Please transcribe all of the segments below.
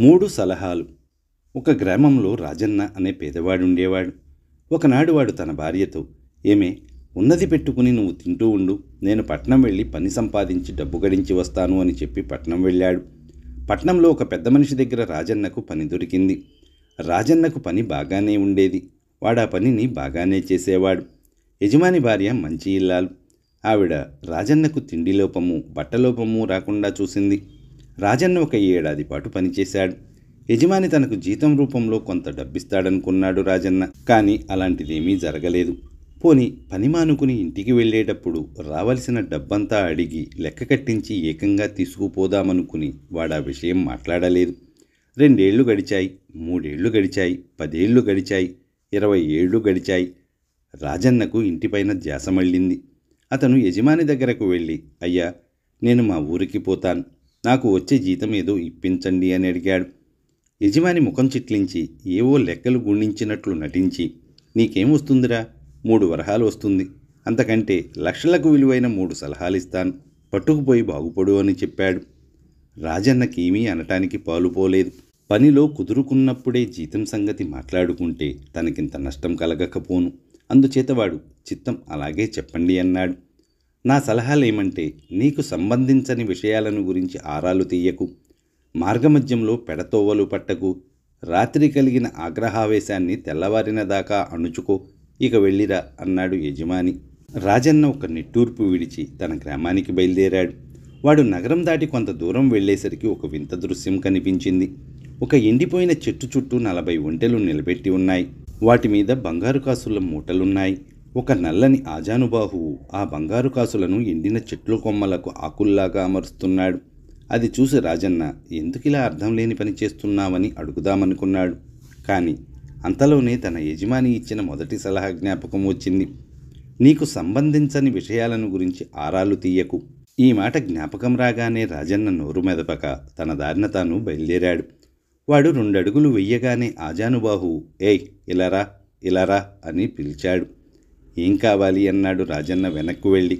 మూడు సలహాలు ఒక గ్రామంలో రాజన్న అనే పేదవాడు ఉండేవాడు ఒకనాడు వాడు తన భార్యతో ఏమే ఉన్నది పెట్టుకుని నువ్వు తింటూ ఉండు నేను పట్నం వెళ్ళి పని సంపాదించి డబ్బు గడించి వస్తాను అని చెప్పి పట్నం వెళ్ళాడు పట్నంలో ఒక పెద్ద మనిషి దగ్గర రాజన్నకు పని దొరికింది రాజన్నకు పని బాగానే ఉండేది వాడా పనిని బాగానే చేసేవాడు యజమాని భార్య మంచి ఇల్లాలు ఆవిడ రాజన్నకు తిండి లోపము బట్టలోపము రాకుండా చూసింది రాజన్న ఒక ఏడాది పాటు పనిచేశాడు యజమాని తనకు జీతం రూపంలో కొంత డబ్బిస్తాడనుకున్నాడు రాజన్న కానీ అలాంటిదేమీ జరగలేదు పోని పని మానుకుని ఇంటికి వెళ్ళేటప్పుడు రావలసిన డబ్బంతా అడిగి లెక్క కట్టించి ఏకంగా తీసుకుపోదామనుకుని వాడా విషయం మాట్లాడలేదు రెండేళ్లు గడిచాయి మూడేళ్లు గడిచాయి పదేళ్లు గడిచాయి ఇరవై ఏళ్ళు గడిచాయి రాజన్నకు ఇంటిపైన ధ్యాస మళ్ళింది అతను యజమాని దగ్గరకు వెళ్ళి అయ్యా నేను మా ఊరికి పోతాను నాకు వచ్చే జీతం ఏదో ఇప్పించండి అని అడిగాడు యజమాని ముఖం చిట్లించి ఏవో లెక్కలు గుణించినట్లు నటించి నీకేం వస్తుందిరా మూడు వరహాలు వస్తుంది అంతకంటే లక్షలకు విలువైన మూడు సలహాలు ఇస్తాను పట్టుకుపోయి బాగుపడు అని చెప్పాడు రాజన్నకేమీ అనటానికి పాలుపోలేదు పనిలో కుదురుకున్నప్పుడే జీతం సంగతి మాట్లాడుకుంటే తనకింత నష్టం కలగకపోను అందుచేతవాడు చిత్తం అలాగే చెప్పండి అన్నాడు నా సలహాలు ఏమంటే నీకు సంబంధించని విషయాలను గురించి ఆరాలు తీయకు మార్గమధ్యంలో పెడతోవలు పట్టకు రాత్రి కలిగిన ఆగ్రహావేశాన్ని తెల్లవారిన దాకా అణుచుకో ఇక వెళ్ళిరా అన్నాడు యజమాని రాజన్న ఒక నిట్టూర్పు విడిచి తన గ్రామానికి బయలుదేరాడు వాడు నగరం దాటి కొంత దూరం వెళ్లేసరికి ఒక వింత దృశ్యం కనిపించింది ఒక ఎండిపోయిన చెట్టు చుట్టూ నలభై ఒంటెలు నిలబెట్టి ఉన్నాయి వాటి మీద బంగారు కాసుల మూటలున్నాయి ఒక నల్లని ఆజానుబాహువు ఆ బంగారు కాసులను ఎండిన చెట్ల కొమ్మలకు ఆకుల్లాగా అమరుస్తున్నాడు అది చూసి రాజన్న ఎందుకిలా అర్థం లేని పని చేస్తున్నావని అడుగుదామనుకున్నాడు కానీ అంతలోనే తన యజమాని ఇచ్చిన మొదటి సలహా జ్ఞాపకం వచ్చింది నీకు సంబంధించని విషయాలను గురించి ఆరాలు తీయకు ఈ మాట జ్ఞాపకం రాగానే రాజన్న నోరు మెదపక తన దారిన తాను బయలుదేరాడు వాడు రెండడుగులు వెయ్యగానే ఆజానుబాహు ఏయ్ ఇలారా ఇలారా అని పిలిచాడు ఏం కావాలి అన్నాడు రాజన్న వెనక్కు వెళ్ళి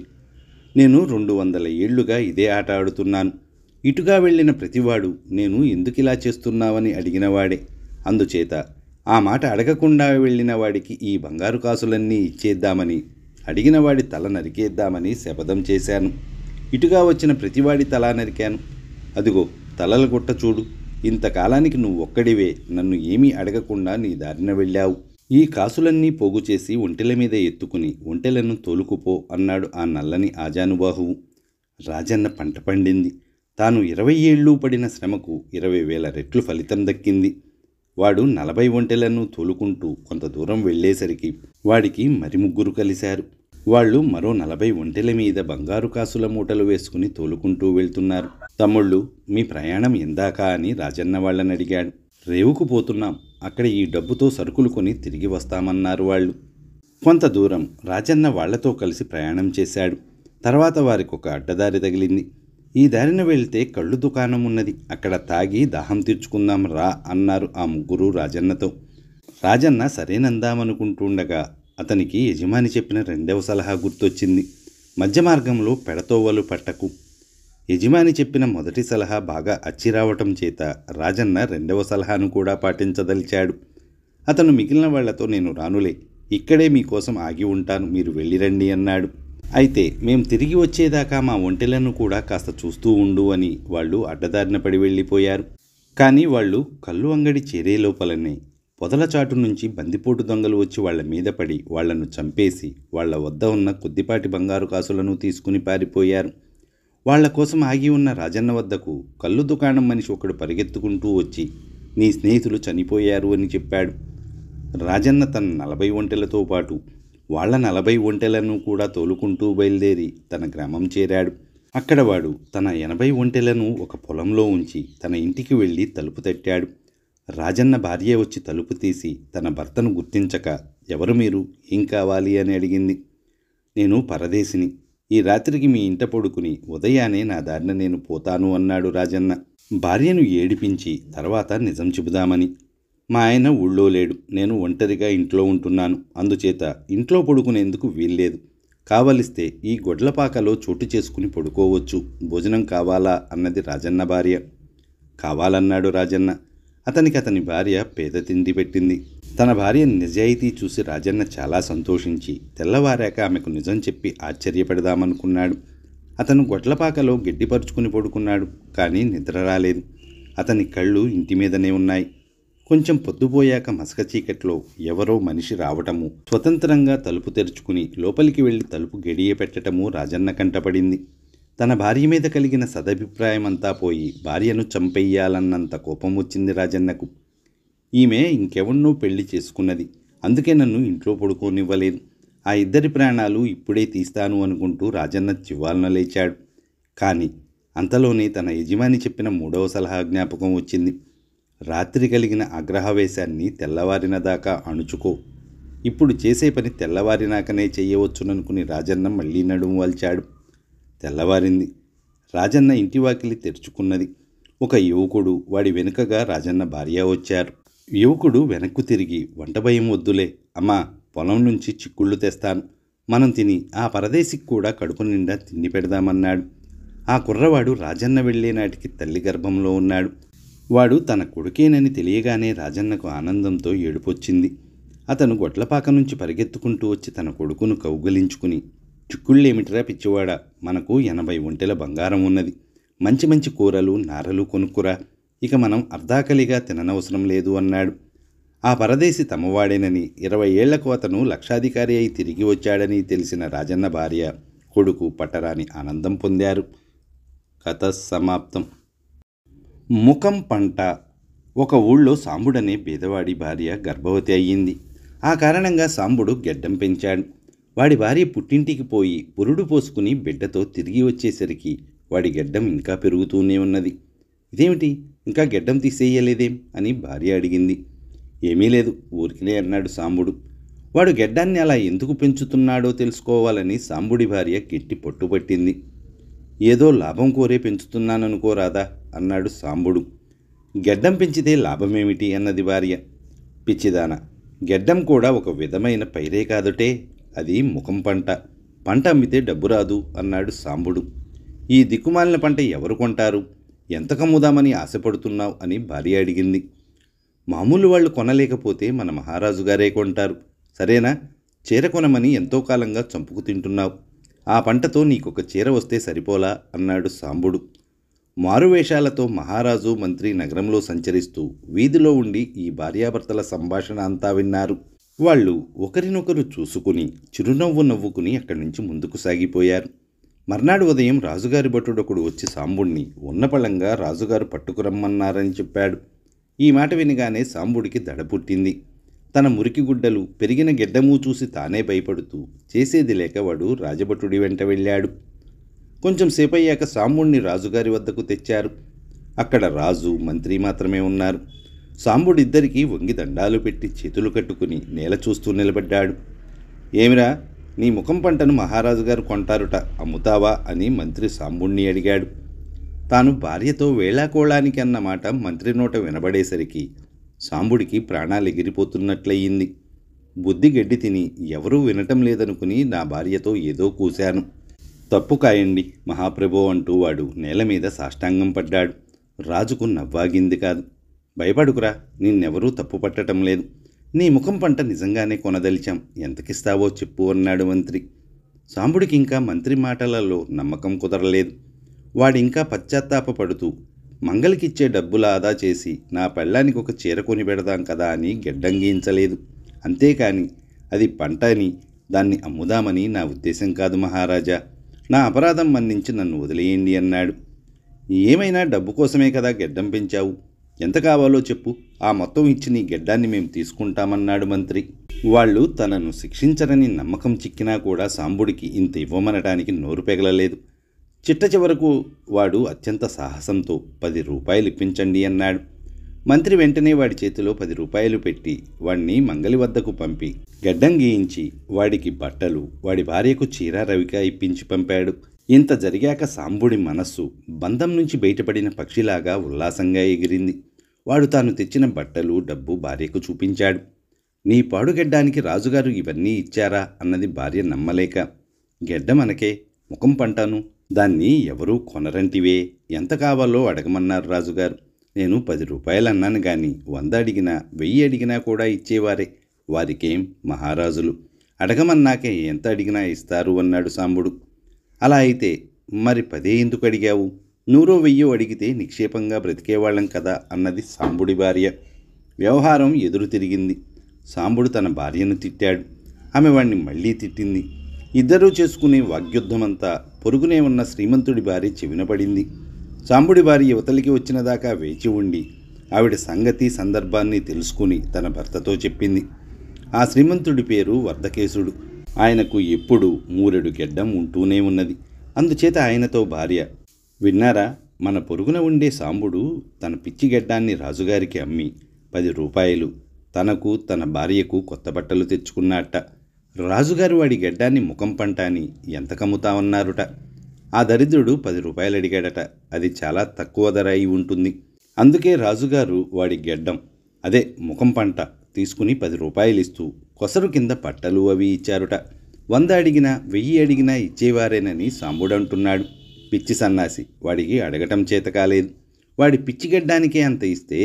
నేను రెండు వందల ఏళ్లుగా ఇదే ఆట ఆడుతున్నాను ఇటుగా వెళ్ళిన ప్రతివాడు నేను ఎందుకిలా చేస్తున్నావని అడిగినవాడే అందుచేత ఆ మాట అడగకుండా వెళ్ళిన వాడికి ఈ బంగారు కాసులన్నీ ఇచ్చేద్దామని అడిగినవాడి తల నరికేద్దామని శపథం చేశాను ఇటుగా వచ్చిన ప్రతివాడి తల నరికాను అదిగో తలల గుట్ట చూడు ఇంతకాలానికి నువ్వు ఒక్కడివే నన్ను ఏమీ అడగకుండా నీ దారిన వెళ్ళావు ఈ కాసులన్నీ పోగు చేసి ఒంటెల మీద ఎత్తుకుని ఒంటెలను తోలుకుపో అన్నాడు ఆ నల్లని ఆజానుబాహువు రాజన్న పంట పండింది తాను ఇరవై ఏళ్ళు పడిన శ్రమకు ఇరవై వేల రెట్లు ఫలితం దక్కింది వాడు నలభై ఒంటెలను తోలుకుంటూ కొంత దూరం వెళ్ళేసరికి వాడికి మరి ముగ్గురు కలిశారు వాళ్ళు మరో నలభై ఒంటెల మీద బంగారు కాసుల మూటలు వేసుకుని తోలుకుంటూ వెళ్తున్నారు తమ్ముళ్ళు మీ ప్రయాణం ఎందాక అని రాజన్న వాళ్ళని అడిగాడు రేవుకు పోతున్నాం అక్కడ ఈ డబ్బుతో సరుకులు కొని తిరిగి వస్తామన్నారు వాళ్ళు కొంత దూరం రాజన్న వాళ్లతో కలిసి ప్రయాణం చేశాడు తర్వాత వారికి ఒక అడ్డదారి తగిలింది ఈ దారిన వెళ్తే కళ్ళు దుకాణం ఉన్నది అక్కడ తాగి దాహం తీర్చుకుందాం రా అన్నారు ఆ ముగ్గురు రాజన్నతో రాజన్న సరేనందామనుకుంటుండగా అతనికి యజమాని చెప్పిన రెండవ సలహా గుర్తొచ్చింది మధ్య మార్గంలో పెడతోవలు పట్టకు యజమాని చెప్పిన మొదటి సలహా బాగా అచ్చిరావటం చేత రాజన్న రెండవ సలహాను కూడా పాటించదలిచాడు అతను మిగిలిన వాళ్లతో నేను రానులే ఇక్కడే మీకోసం ఆగి ఉంటాను మీరు వెళ్ళిరండి అన్నాడు అయితే మేం తిరిగి వచ్చేదాకా మా ఒంటెలను కూడా కాస్త చూస్తూ ఉండు అని వాళ్ళు అడ్డదారిన పడి వెళ్ళిపోయారు కానీ వాళ్ళు కళ్ళు అంగడి చేరే లోపలనే పొదల చాటు నుంచి బందిపోటు దొంగలు వచ్చి వాళ్ల మీద పడి వాళ్లను చంపేసి వాళ్ల వద్ద ఉన్న కొద్దిపాటి బంగారు కాసులను తీసుకుని పారిపోయారు వాళ్ల కోసం ఆగి ఉన్న రాజన్న వద్దకు కళ్ళు దుకాణం మనిషి ఒకడు పరిగెత్తుకుంటూ వచ్చి నీ స్నేహితులు చనిపోయారు అని చెప్పాడు రాజన్న తన నలభై ఒంటెలతో పాటు వాళ్ల నలభై ఒంటెలను కూడా తోలుకుంటూ బయలుదేరి తన గ్రామం చేరాడు అక్కడ వాడు తన ఎనభై ఒంటెలను ఒక పొలంలో ఉంచి తన ఇంటికి వెళ్ళి తలుపు తట్టాడు రాజన్న భార్య వచ్చి తలుపు తీసి తన భర్తను గుర్తించక ఎవరు మీరు ఏం కావాలి అని అడిగింది నేను పరదేశిని ఈ రాత్రికి మీ ఇంట పడుకుని ఉదయానే నా దారిన నేను పోతాను అన్నాడు రాజన్న భార్యను ఏడిపించి తర్వాత నిజం చెబుదామని మా ఆయన ఊళ్ళో లేడు నేను ఒంటరిగా ఇంట్లో ఉంటున్నాను అందుచేత ఇంట్లో పడుకునేందుకు వీల్లేదు కావలిస్తే ఈ గొడ్లపాకలో చోటు చేసుకుని పడుకోవచ్చు భోజనం కావాలా అన్నది రాజన్న భార్య కావాలన్నాడు రాజన్న అతనికి అతని భార్య పేద తిండి పెట్టింది తన భార్య నిజాయితీ చూసి రాజన్న చాలా సంతోషించి తెల్లవారాక ఆమెకు నిజం చెప్పి ఆశ్చర్యపెడదామనుకున్నాడు అతను గొడ్లపాకలో గడ్డిపరుచుకుని పడుకున్నాడు కానీ నిద్ర రాలేదు అతని కళ్ళు ఇంటి మీదనే ఉన్నాయి కొంచెం పొద్దుపోయాక మసక చీకట్లో ఎవరో మనిషి రావటము స్వతంత్రంగా తలుపు తెరుచుకుని లోపలికి వెళ్ళి తలుపు గడియ పెట్టటము రాజన్న కంటపడింది తన భార్య మీద కలిగిన సదభిప్రాయమంతా పోయి భార్యను చంపేయాలన్నంత కోపం వచ్చింది రాజన్నకు ఈమె ఇంకెవన్నో పెళ్లి చేసుకున్నది అందుకే నన్ను ఇంట్లో పడుకోనివ్వలేదు ఆ ఇద్దరి ప్రాణాలు ఇప్పుడే తీస్తాను అనుకుంటూ రాజన్న చివ్వాలన లేచాడు కానీ అంతలోనే తన యజమాని చెప్పిన మూడవ సలహా జ్ఞాపకం వచ్చింది రాత్రి కలిగిన ఆగ్రహవేశాన్ని తెల్లవారిన దాకా అణుచుకో ఇప్పుడు చేసే పని తెల్లవారినాకనే చేయవచ్చుననుకుని రాజన్న మళ్ళీ నడుము వాల్చాడు తెల్లవారింది రాజన్న ఇంటి వాకిలి తెరుచుకున్నది ఒక యువకుడు వాడి వెనుకగా రాజన్న భార్య వచ్చారు యువకుడు వెనక్కు తిరిగి వంట భయం వద్దులే అమ్మా పొలం నుంచి చిక్కుళ్ళు తెస్తాను మనం తిని ఆ పరదేశికి కూడా కడుపు నిండా తిండి పెడదామన్నాడు ఆ కుర్రవాడు రాజన్న వెళ్లే నాటికి తల్లి గర్భంలో ఉన్నాడు వాడు తన కొడుకేనని తెలియగానే రాజన్నకు ఆనందంతో ఏడుపొచ్చింది అతను గొడ్లపాక నుంచి పరిగెత్తుకుంటూ వచ్చి తన కొడుకును కౌగలించుకుని చిక్కుళ్ళేమిటిరా పిచ్చివాడ మనకు ఎనభై ఒంటెల బంగారం ఉన్నది మంచి మంచి కూరలు నారలు కొనుక్కురా ఇక మనం అర్ధాకలిగా తిననవసరం లేదు అన్నాడు ఆ పరదేశి తమవాడేనని ఇరవై ఏళ్లకు అతను లక్షాధికారి అయి తిరిగి వచ్చాడని తెలిసిన రాజన్న భార్య కొడుకు పట్టరాని ఆనందం పొందారు కథ సమాప్తం ముఖం పంట ఒక ఊళ్ళో సాంబుడనే పేదవాడి భార్య గర్భవతి అయ్యింది ఆ కారణంగా సాంబుడు గెడ్డం పెంచాడు వాడి భార్య పుట్టింటికి పోయి పురుడు పోసుకుని బిడ్డతో తిరిగి వచ్చేసరికి వాడి గెడ్డం ఇంకా పెరుగుతూనే ఉన్నది ఇదేమిటి ఇంకా గెడ్డం తీసేయలేదేం అని భార్య అడిగింది ఏమీ లేదు ఊరికిలే అన్నాడు సాంబుడు వాడు గెడ్డాన్ని అలా ఎందుకు పెంచుతున్నాడో తెలుసుకోవాలని సాంబుడి భార్య గట్టి పట్టుబట్టింది ఏదో లాభం కోరే పెంచుతున్నాననుకోరాదా అన్నాడు సాంబుడు గెడ్డం పెంచితే లాభమేమిటి అన్నది భార్య పిచ్చిదాన గెడ్డం కూడా ఒక విధమైన పైరే కాదుటే అది ముఖం పంట పంట అమ్మితే డబ్బు రాదు అన్నాడు సాంబుడు ఈ దిక్కుమాలిన పంట ఎవరు కొంటారు ఎంత కమ్ముదామని ఆశపడుతున్నావు అని భార్య అడిగింది మామూలు వాళ్ళు కొనలేకపోతే మన మహారాజు గారే కొంటారు సరేనా చీర కొనమని ఎంతో కాలంగా చంపుకు తింటున్నావు ఆ పంటతో నీకొక చీర వస్తే సరిపోలా అన్నాడు సాంబుడు మారువేషాలతో మహారాజు మంత్రి నగరంలో సంచరిస్తూ వీధిలో ఉండి ఈ భార్యాభర్తల సంభాషణ అంతా విన్నారు వాళ్ళు ఒకరినొకరు చూసుకుని చిరునవ్వు నవ్వుకుని అక్కడి నుంచి ముందుకు సాగిపోయారు మర్నాడు ఉదయం రాజుగారి భటుడొకడు వచ్చి సాంబుడిని ఉన్నపళంగా రాజుగారు పట్టుకురమ్మన్నారని చెప్పాడు ఈ మాట వినగానే సాంబుడికి దడ పుట్టింది తన మురికి గుడ్డలు పెరిగిన గిడ్డము చూసి తానే భయపడుతూ చేసేది లేక వాడు రాజభటుడి వెంట వెళ్ళాడు కొంచెం సేపయ్యాక సాంబుణ్ణి రాజుగారి వద్దకు తెచ్చారు అక్కడ రాజు మంత్రి మాత్రమే ఉన్నారు సాంబుడిద్దరికీ వంగి దండాలు పెట్టి చేతులు కట్టుకుని నేల చూస్తూ నిలబడ్డాడు ఏమిరా నీ ముఖం పంటను మహారాజు గారు కొంటారుట అమ్ముతావా అని మంత్రి సాంబుణ్ణి అడిగాడు తాను భార్యతో వేళాకోళానికి అన్నమాట మంత్రి నోట వినబడేసరికి సాంబుడికి ప్రాణాలు ఎగిరిపోతున్నట్లయింది బుద్ధి గడ్డి తిని ఎవరూ వినటం లేదనుకుని నా భార్యతో ఏదో కూశాను తప్పు కాయండి మహాప్రభో అంటూ వాడు నేల మీద సాష్టాంగం పడ్డాడు రాజుకు నవ్వాగింది కాదు భయపడుకురా నిన్నెవరూ తప్పు పట్టడం లేదు నీ ముఖం పంట నిజంగానే కొనదలిచాం ఎంతకిస్తావో చెప్పు అన్నాడు మంత్రి సాంబుడికి ఇంకా మంత్రి మాటలలో నమ్మకం కుదరలేదు వాడింకా పశ్చాత్తాపడుతూ మంగలికిచ్చే డబ్బులు ఆదా చేసి నా పెళ్ళానికి ఒక చీర కొని పెడదాం కదా అని గెడ్డంగించలేదు అంతేకాని అది పంట అని దాన్ని అమ్ముదామని నా ఉద్దేశం కాదు మహారాజా నా అపరాధం మన్నించి నన్ను వదిలేయండి అన్నాడు ఏమైనా డబ్బు కోసమే కదా గెడ్డం పెంచావు ఎంత కావాలో చెప్పు ఆ మొత్తం ఇచ్చి నీ గెడ్డాన్ని మేము తీసుకుంటామన్నాడు మంత్రి వాళ్ళు తనను శిక్షించరని నమ్మకం చిక్కినా కూడా సాంబుడికి ఇంత ఇవ్వమనడానికి నోరు పెగలలేదు చిట్ట చివరకు వాడు అత్యంత సాహసంతో పది రూపాయలు ఇప్పించండి అన్నాడు మంత్రి వెంటనే వాడి చేతిలో పది రూపాయలు పెట్టి వాణ్ణి మంగలి వద్దకు పంపి గడ్డం గీయించి వాడికి బట్టలు వాడి భార్యకు చీర రవిక ఇప్పించి పంపాడు ఇంత జరిగాక సాంబుడి మనస్సు బంధం నుంచి బయటపడిన పక్షిలాగా ఉల్లాసంగా ఎగిరింది వాడు తాను తెచ్చిన బట్టలు డబ్బు భార్యకు చూపించాడు నీ పాడు గెడ్డానికి రాజుగారు ఇవన్నీ ఇచ్చారా అన్నది భార్య నమ్మలేక గెడ్డ మనకే ముఖం పంటాను దాన్ని ఎవరూ కొనరంటివే ఎంత కావాలో అడగమన్నారు రాజుగారు నేను పది రూపాయలు అన్నాను కానీ వంద అడిగినా వెయ్యి అడిగినా కూడా ఇచ్చేవారే వారికేం మహారాజులు అడగమన్నాకే ఎంత అడిగినా ఇస్తారు అన్నాడు సాంబుడు అలా అయితే మరి పదే ఎందుకు అడిగావు నూరో వెయ్యో అడిగితే నిక్షేపంగా బ్రతికేవాళ్ళం కదా అన్నది సాంబుడి భార్య వ్యవహారం ఎదురు తిరిగింది సాంబుడు తన భార్యను తిట్టాడు ఆమె వాణ్ణి మళ్ళీ తిట్టింది ఇద్దరూ చేసుకునే వాగ్యుద్ధమంతా పొరుగునే ఉన్న శ్రీమంతుడి భార్య చెవినపడింది సాంబుడి భార్య యువతలికి వచ్చిన దాకా వేచి ఉండి ఆవిడ సంగతి సందర్భాన్ని తెలుసుకుని తన భర్తతో చెప్పింది ఆ శ్రీమంతుడి పేరు వర్ధకేశుడు ఆయనకు ఎప్పుడు మూరెడు గెడ్డం ఉంటూనే ఉన్నది అందుచేత ఆయనతో భార్య విన్నారా మన పొరుగున ఉండే సాంబుడు తన పిచ్చి రాజుగారికి అమ్మి పది రూపాయలు తనకు తన భార్యకు కొత్త బట్టలు తెచ్చుకున్నట్ట రాజుగారు వాడి గడ్డాన్ని ముఖం పంట అని ఎంత కమ్ముతా ఉన్నారుట ఆ దరిద్రుడు పది రూపాయలు అడిగాడట అది చాలా తక్కువ ధర అయి ఉంటుంది అందుకే రాజుగారు వాడి గెడ్డం అదే ముఖం పంట తీసుకుని పది రూపాయలు ఇస్తూ కొసరు కింద పట్టలు అవి ఇచ్చారుట వంద అడిగినా వెయ్యి అడిగినా ఇచ్చేవారేనని సాంబుడు అంటున్నాడు పిచ్చి సన్నాసి వాడికి అడగటం చేత కాలేదు వాడి పిచ్చి గడ్డానికే అంత ఇస్తే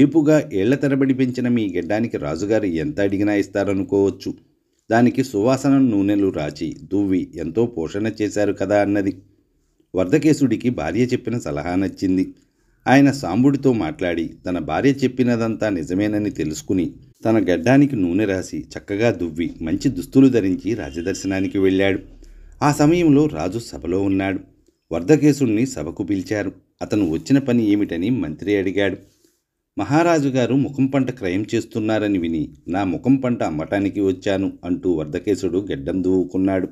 ఏపుగా ఏళ్ల తరబడి పెంచిన మీ గడ్డానికి రాజుగారు ఎంత అడిగినా ఇస్తారనుకోవచ్చు దానికి సువాసన నూనెలు రాచి దువ్వి ఎంతో పోషణ చేశారు కదా అన్నది వర్ధకేశుడికి భార్య చెప్పిన సలహా నచ్చింది ఆయన సాంబుడితో మాట్లాడి తన భార్య చెప్పినదంతా నిజమేనని తెలుసుకుని తన గడ్డానికి నూనె రాసి చక్కగా దువ్వి మంచి దుస్తులు ధరించి రాజదర్శనానికి వెళ్ళాడు ఆ సమయంలో రాజు సభలో ఉన్నాడు వర్ధకేశుణ్ణి సభకు పిలిచారు అతను వచ్చిన పని ఏమిటని మంత్రి అడిగాడు మహారాజు గారు ముఖం పంట క్రయం చేస్తున్నారని విని నా ముఖం పంట అమ్మటానికి వచ్చాను అంటూ వర్ధకేశుడు గెడ్డం దువ్వుకున్నాడు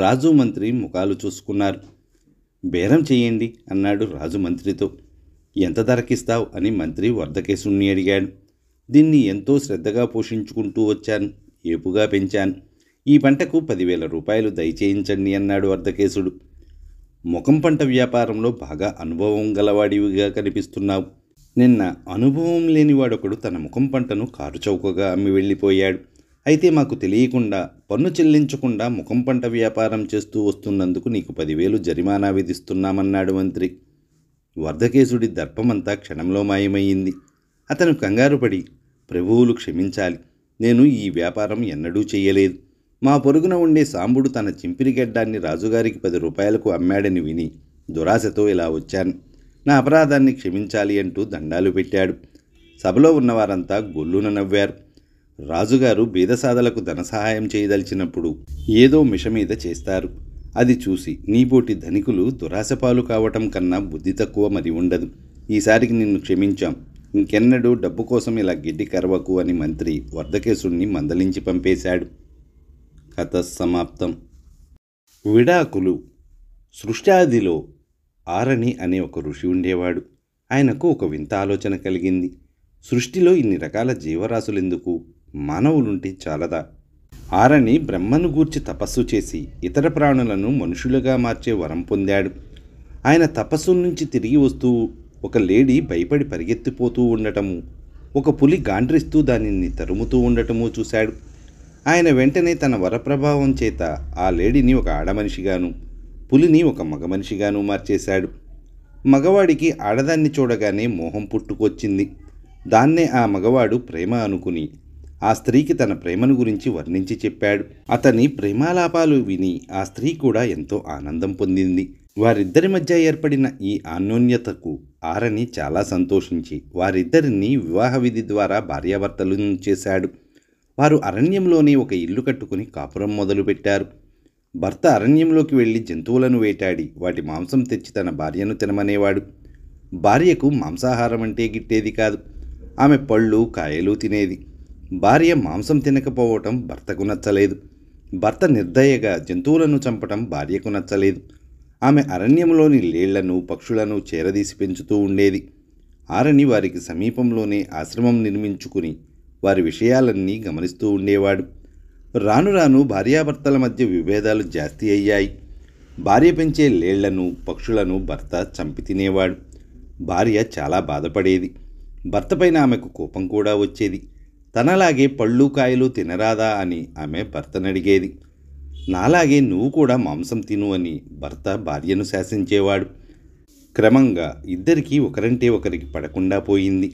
రాజు మంత్రి ముఖాలు చూసుకున్నారు బేరం చేయండి అన్నాడు రాజు మంత్రితో ఎంత ధరకిస్తావు అని మంత్రి వర్ధకేశుణ్ణి అడిగాడు దీన్ని ఎంతో శ్రద్ధగా పోషించుకుంటూ వచ్చాను ఏపుగా పెంచాను ఈ పంటకు పదివేల రూపాయలు దయచేయించండి అన్నాడు వర్ధకేశుడు ముఖం పంట వ్యాపారంలో బాగా అనుభవం గలవాడివిగా కనిపిస్తున్నావు నిన్న అనుభవం లేనివాడొకడు తన ముఖం పంటను కారు చౌకగా అమ్మి వెళ్ళిపోయాడు అయితే మాకు తెలియకుండా పన్ను చెల్లించకుండా ముఖం పంట వ్యాపారం చేస్తూ వస్తున్నందుకు నీకు పదివేలు జరిమానా విధిస్తున్నామన్నాడు మంత్రి వర్ధకేశుడి దర్పమంతా క్షణంలో మాయమయ్యింది అతను కంగారుపడి ప్రభువులు క్షమించాలి నేను ఈ వ్యాపారం ఎన్నడూ చేయలేదు మా పొరుగున ఉండే సాంబుడు తన చింపిరి గడ్డాన్ని రాజుగారికి పది రూపాయలకు అమ్మాడని విని దురాశతో ఇలా వచ్చాను నా అపరాధాన్ని క్షమించాలి అంటూ దండాలు పెట్టాడు సభలో ఉన్నవారంతా గొల్లున నవ్వారు రాజుగారు బీదసాదలకు ధన సహాయం చేయదలిచినప్పుడు ఏదో మీద చేస్తారు అది చూసి నీపోటి ధనికులు దురాశపాలు కావటం కన్నా బుద్ధి తక్కువ మరి ఉండదు ఈసారికి నిన్ను క్షమించాం ఇంకెన్నడూ డబ్బు కోసం ఇలా గిడ్డి కరవకు అని మంత్రి వర్ధకేశుణ్ణి మందలించి పంపేశాడు కథ సమాప్తం విడాకులు సృష్టాదిలో ఆరణి అనే ఒక ఋషి ఉండేవాడు ఆయనకు ఒక వింత ఆలోచన కలిగింది సృష్టిలో ఇన్ని రకాల జీవరాశులెందుకు మానవులుంటే చాలదా ఆరణి బ్రహ్మను గూర్చి తపస్సు చేసి ఇతర ప్రాణులను మనుషులుగా మార్చే వరం పొందాడు ఆయన తపస్సు నుంచి తిరిగి వస్తూ ఒక లేడీ భయపడి పరిగెత్తిపోతూ ఉండటము ఒక పులి గాండ్రిస్తూ దానిని తరుముతూ ఉండటము చూశాడు ఆయన వెంటనే తన వరప్రభావం చేత ఆ లేడీని ఒక ఆడమనిషిగాను పులిని ఒక మగ మనిషిగాను మార్చేశాడు మగవాడికి ఆడదాన్ని చూడగానే మోహం పుట్టుకొచ్చింది దాన్నే ఆ మగవాడు ప్రేమ అనుకుని ఆ స్త్రీకి తన ప్రేమను గురించి వర్ణించి చెప్పాడు అతని ప్రేమాలాపాలు విని ఆ స్త్రీ కూడా ఎంతో ఆనందం పొందింది వారిద్దరి మధ్య ఏర్పడిన ఈ అన్యోన్యతకు ఆరని చాలా సంతోషించి వారిద్దరిని వివాహ విధి ద్వారా భార్యాభర్తలు చేశాడు వారు అరణ్యంలోనే ఒక ఇల్లు కట్టుకుని కాపురం మొదలుపెట్టారు భర్త అరణ్యంలోకి వెళ్ళి జంతువులను వేటాడి వాటి మాంసం తెచ్చి తన భార్యను తినమనేవాడు భార్యకు మాంసాహారం అంటే గిట్టేది కాదు ఆమె పళ్ళు కాయలు తినేది భార్య మాంసం తినకపోవటం భర్తకు నచ్చలేదు భర్త నిర్దయగా జంతువులను చంపటం భార్యకు నచ్చలేదు ఆమె అరణ్యంలోని లేళ్లను పక్షులను చేరదీసి పెంచుతూ ఉండేది ఆరని వారికి సమీపంలోనే ఆశ్రమం నిర్మించుకుని వారి విషయాలన్నీ గమనిస్తూ ఉండేవాడు రాను రాను భార్యాభర్తల మధ్య విభేదాలు జాస్తి అయ్యాయి భార్య పెంచే లేళ్లను పక్షులను భర్త చంపి తినేవాడు భార్య చాలా బాధపడేది భర్తపైన ఆమెకు కోపం కూడా వచ్చేది తనలాగే పళ్ళు కాయలు తినరాదా అని ఆమె భర్తను అడిగేది నాలాగే నువ్వు కూడా మాంసం తిను అని భర్త భార్యను శాసించేవాడు క్రమంగా ఇద్దరికీ ఒకరంటే ఒకరికి పడకుండా పోయింది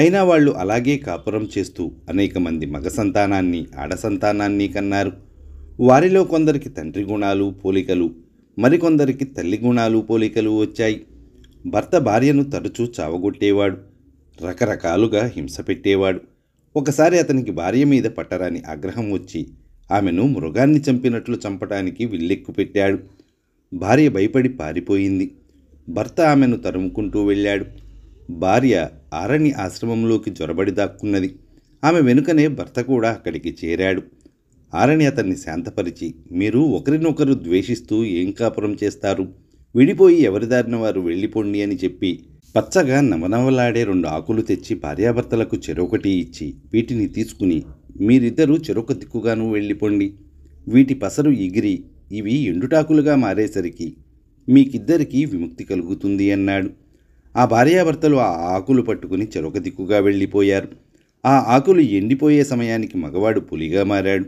అయినా వాళ్ళు అలాగే కాపురం చేస్తూ అనేక మంది మగ సంతానాన్ని ఆడసంతానాన్ని కన్నారు వారిలో కొందరికి తండ్రి గుణాలు పోలికలు మరికొందరికి తల్లి గుణాలు పోలికలు వచ్చాయి భర్త భార్యను తరచూ చావగొట్టేవాడు రకరకాలుగా హింస పెట్టేవాడు ఒకసారి అతనికి భార్య మీద పట్టరాని ఆగ్రహం వచ్చి ఆమెను మృగాన్ని చంపినట్లు చంపటానికి విల్లెక్కు పెట్టాడు భార్య భయపడి పారిపోయింది భర్త ఆమెను తరుముకుంటూ వెళ్ళాడు భార్య ఆరణి ఆశ్రమంలోకి జొరబడి దాక్కున్నది ఆమె వెనుకనే భర్త కూడా అక్కడికి చేరాడు ఆరణి అతన్ని శాంతపరిచి మీరు ఒకరినొకరు ద్వేషిస్తూ ఏం కాపురం చేస్తారు విడిపోయి ఎవరిదారిన వారు వెళ్ళిపోండి అని చెప్పి పచ్చగా నవనవలాడే రెండు ఆకులు తెచ్చి భార్యాభర్తలకు చెరొకటి ఇచ్చి వీటిని తీసుకుని మీరిద్దరూ చెరొక దిక్కుగాను వెళ్ళిపోండి వీటి పసరు ఎగిరి ఇవి ఎండుటాకులుగా మారేసరికి మీకిద్దరికీ విముక్తి కలుగుతుంది అన్నాడు ఆ భార్యాభర్తలు ఆ ఆకులు పట్టుకుని చెరొక దిక్కుగా వెళ్ళిపోయారు ఆ ఆకులు ఎండిపోయే సమయానికి మగవాడు పులిగా మారాడు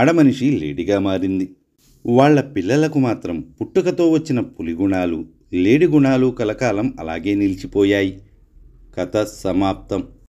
ఆడమనిషి లేడిగా మారింది వాళ్ల పిల్లలకు మాత్రం పుట్టుకతో వచ్చిన పులి గుణాలు లేడి గుణాలు కలకాలం అలాగే నిలిచిపోయాయి కథ సమాప్తం